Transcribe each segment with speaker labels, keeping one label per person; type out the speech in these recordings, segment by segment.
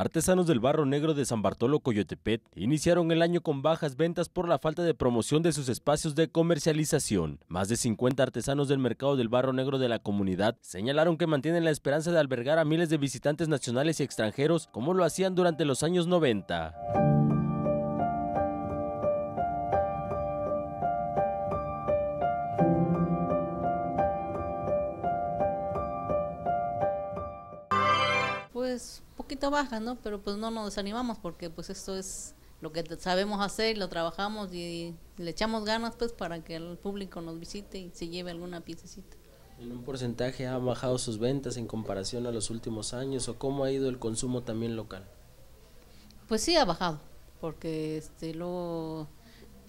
Speaker 1: Artesanos del Barro Negro de San Bartolo Coyotepet iniciaron el año con bajas ventas por la falta de promoción de sus espacios de comercialización. Más de 50 artesanos del mercado del barro negro de la comunidad señalaron que mantienen la esperanza de albergar a miles de visitantes nacionales y extranjeros como lo hacían durante los años 90.
Speaker 2: poquito baja, ¿no? Pero pues no nos desanimamos porque pues esto es lo que sabemos hacer, lo trabajamos y le echamos ganas pues para que el público nos visite y se lleve alguna piececita. ¿En
Speaker 3: un porcentaje ha bajado sus ventas en comparación a los últimos años o cómo ha ido el consumo también local?
Speaker 2: Pues sí ha bajado, porque este luego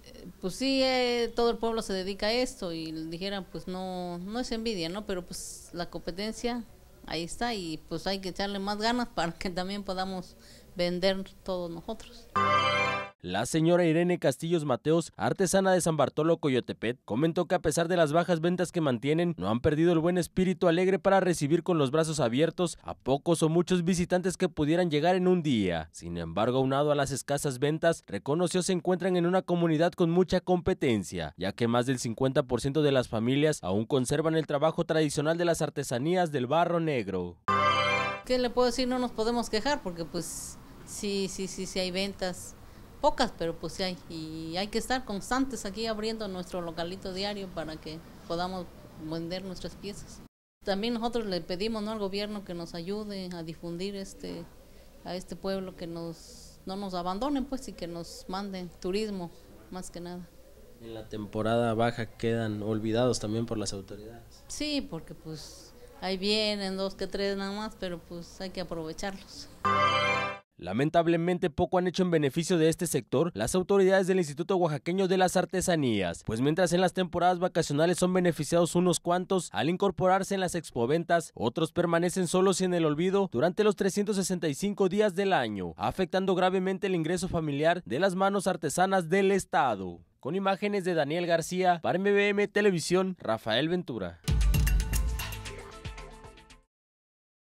Speaker 2: eh, pues sí, eh, todo el pueblo se dedica a esto y dijeran, pues no, no es envidia, ¿no? Pero pues la competencia ahí está y pues hay que echarle más ganas para que también podamos vender todos nosotros.
Speaker 1: La señora Irene Castillos Mateos, artesana de San Bartolo Coyotepet, comentó que a pesar de las bajas ventas que mantienen, no han perdido el buen espíritu alegre para recibir con los brazos abiertos a pocos o muchos visitantes que pudieran llegar en un día. Sin embargo, aunado a las escasas ventas, reconoció se encuentran en una comunidad con mucha competencia, ya que más del 50% de las familias aún conservan el trabajo tradicional de las artesanías del barro negro.
Speaker 2: ¿Qué le puedo decir? No nos podemos quejar porque pues sí, sí, sí, sí hay ventas pocas, pero pues sí hay. Y hay que estar constantes aquí abriendo nuestro localito diario para que podamos vender nuestras piezas. También nosotros le pedimos ¿no? al gobierno que nos ayude a difundir este a este pueblo, que nos no nos abandonen pues y que nos manden turismo más que nada.
Speaker 3: En la temporada baja quedan olvidados también por las autoridades.
Speaker 2: Sí, porque pues ahí vienen dos que tres nada más, pero pues hay que aprovecharlos.
Speaker 1: Lamentablemente poco han hecho en beneficio de este sector las autoridades del Instituto Oaxaqueño de las Artesanías, pues mientras en las temporadas vacacionales son beneficiados unos cuantos al incorporarse en las expoventas, otros permanecen solos y en el olvido durante los 365 días del año, afectando gravemente el ingreso familiar de las manos artesanas del Estado. Con imágenes de Daniel García, para MBM Televisión, Rafael Ventura.